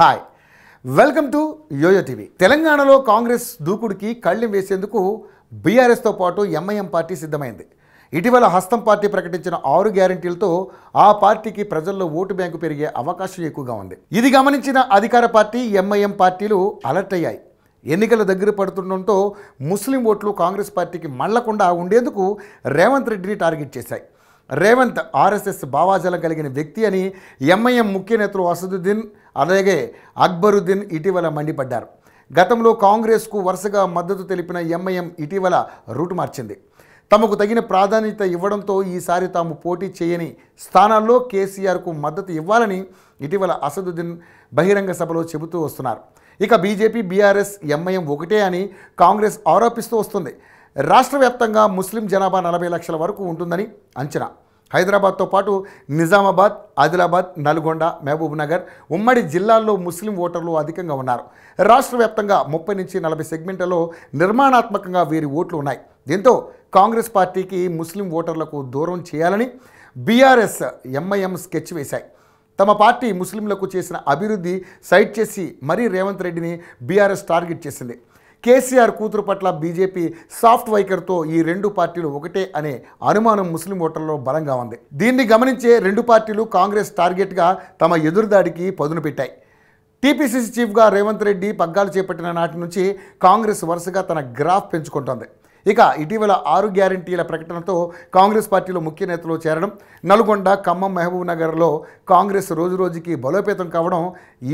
hi welcome to YoYo TV తెలంగాణలో కాంగ్రెస్ దూకుడికి కళ్ళెం వేసేందుకు బీఆర్ఎస్తో పాటు ఎంఐఎం పార్టీ సిద్ధమైంది ఇటీవల హస్తం పార్టీ ప్రకటించిన ఆరు గ్యారంటీలతో ఆ పార్టీకి ప్రజల్లో ఓటు బ్యాంకు పెరిగే అవకాశం ఎక్కువగా ఉంది ఇది గమనించిన అధికార పార్టీ ఎంఐఎం పార్టీలు అలర్ట్ అయ్యాయి ఎన్నికల దగ్గర పడుతుండటంతో ముస్లిం ఓట్లు కాంగ్రెస్ పార్టీకి మళ్లకుండా ఉండేందుకు రేవంత్ రెడ్డిని టార్గెట్ చేశాయి రేవంత్ ఆర్ఎస్ఎస్ భావాజలం కలిగిన వ్యక్తి అని ఎంఐఎం ముఖ్య నేతలు అసదుద్దీన్ అలాగే అక్బరుద్దీన్ ఇటీవల మండిపడ్డారు గతంలో కాంగ్రెస్కు వరుసగా మద్దతు తెలిపిన ఎంఐఎం ఇటీవల రూటు మార్చింది తమకు తగిన ప్రాధాన్యత ఇవ్వడంతో ఈసారి తాము పోటీ చేయని స్థానాల్లో కేసీఆర్కు మద్దతు ఇవ్వాలని ఇటీవల అసదుద్దీన్ బహిరంగ సభలో చెబుతూ వస్తున్నారు ఇక బీజేపీ బీఆర్ఎస్ ఎంఐఎం ఒకటే అని కాంగ్రెస్ ఆరోపిస్తూ వస్తుంది రాష్ట్ర వ్యాప్తంగా ముస్లిం జనాభా నలభై లక్షల వరకు ఉంటుందని అంచనా హైదరాబాద్తో పాటు నిజామాబాద్ ఆదిలాబాద్ నల్గొండ మహబూబ్నగర్ ఉమ్మడి జిల్లాల్లో ముస్లిం ఓటర్లు అధికంగా ఉన్నారు రాష్ట్ర వ్యాప్తంగా ముప్పై నుంచి నలభై సెగ్మెంట్లలో నిర్మాణాత్మకంగా వీరి ఓట్లు ఉన్నాయి దీంతో కాంగ్రెస్ పార్టీకి ముస్లిం ఓటర్లకు దూరం చేయాలని బీఆర్ఎస్ ఎంఐఎం స్కెచ్ వేశాయి తమ పార్టీ ముస్లింలకు చేసిన అభివృద్ధి సైట్ చేసి మరీ రేవంత్ రెడ్డిని బీఆర్ఎస్ టార్గెట్ చేసింది కేసీఆర్ కూతురు పట్ల బీజేపీ సాఫ్ట్ వైఖరితో ఈ రెండు పార్టీలు ఒకటే అనే అనుమానం ముస్లిం ఓటర్లో బలంగా ఉంది దీన్ని గమనించే రెండు పార్టీలు కాంగ్రెస్ టార్గెట్గా తమ ఎదురుదాడికి పదును పెట్టాయి టీపీసీసీ చీఫ్గా రేవంత్ రెడ్డి పగ్గాలు చేపట్టిన నాటి నుంచి కాంగ్రెస్ వరుసగా తన గ్రాఫ్ పెంచుకుంటోంది ఇక ఇటీవల ఆరు గ్యారంటీల ప్రకటనతో కాంగ్రెస్ పార్టీలో ముఖ్య నేతలు చేరడం నల్గొండ ఖమ్మం మహబూబ్ నగర్లో కాంగ్రెస్ రోజురోజుకి బలోపేతం కావడం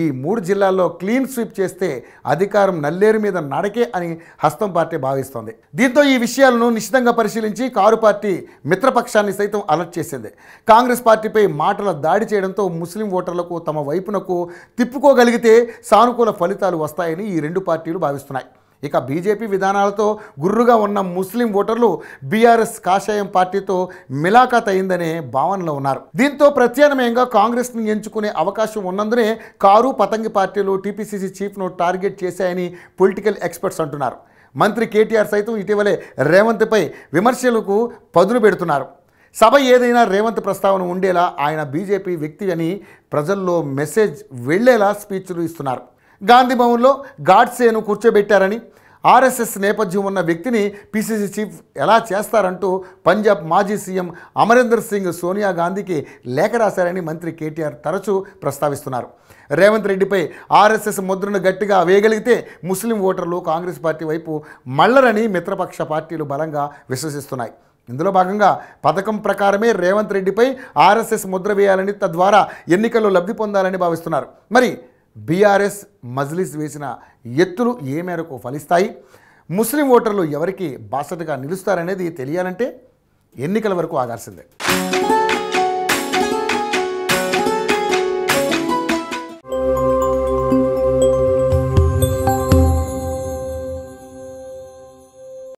ఈ మూడు జిల్లాల్లో క్లీన్ స్వీప్ చేస్తే అధికారం నల్లేరు మీద నడకే అని హస్తం పార్టీ భావిస్తోంది దీంతో ఈ విషయాలను నిశ్చితంగా పరిశీలించి కారు పార్టీ మిత్రపక్షాన్ని సైతం అలర్ట్ చేసింది కాంగ్రెస్ పార్టీపై మాటల దాడి చేయడంతో ముస్లిం ఓటర్లకు తమ వైపునకు తిప్పుకోగలిగితే సానుకూల ఫలితాలు వస్తాయని ఈ రెండు పార్టీలు భావిస్తున్నాయి ఇక బీజేపీ విధానాలతో గుర్రుగా ఉన్న ముస్లిం ఓటర్లు బీఆర్ఎస్ కాషాయం పార్టీతో మిలాఖత్ అయిందనే భావనలో ఉన్నారు దీంతో ప్రత్యామ్నాయంగా కాంగ్రెస్ను ఎంచుకునే అవకాశం ఉన్నందునే కారు పతంగి పార్టీలు టీపీసీసీ చీఫ్ను టార్గెట్ చేశాయని పొలిటికల్ ఎక్స్పర్ట్స్ అంటున్నారు మంత్రి కేటీఆర్ సైతం ఇటీవలే రేవంత్పై విమర్శలకు పదును పెడుతున్నారు సభ ఏదైనా రేవంత్ ప్రస్తావన ఉండేలా ఆయన బీజేపీ వ్యక్తి అని ప్రజల్లో మెసేజ్ వెళ్లేలా స్పీచ్లు ఇస్తున్నారు గాంధీభవన్లో గాడ్సేను కూర్చోబెట్టారని ఆర్ఎస్ఎస్ నేపథ్యం ఉన్న వ్యక్తిని పీసీసీ చీఫ్ ఎలా చేస్తారంటూ పంజాబ్ మాజీ సీఎం అమరేందర్ సింగ్ సోనియా గాంధీకి లేఖ రాశారని మంత్రి కేటీఆర్ తరచూ ప్రస్తావిస్తున్నారు రేవంత్ రెడ్డిపై ఆర్ఎస్ఎస్ ముద్రను గట్టిగా వేయగలిగితే ముస్లిం ఓటర్లు కాంగ్రెస్ పార్టీ వైపు మళ్లరని మిత్రపక్ష పార్టీలు బలంగా విశ్వసిస్తున్నాయి ఇందులో భాగంగా పథకం ప్రకారమే రేవంత్ రెడ్డిపై ఆర్ఎస్ఎస్ ముద్ర వేయాలని తద్వారా ఎన్నికల్లో లబ్ధి పొందాలని భావిస్తున్నారు మరి బీఆర్ఎస్ మజ్లిస్ వేసిన ఎత్తులు ఏ మేరకు ఫలిస్తాయి ముస్లిం ఓటర్లు ఎవరికి బాసటగా నిలుస్తారనేది తెలియాలంటే ఎన్నికల వరకు ఆగాల్సిందే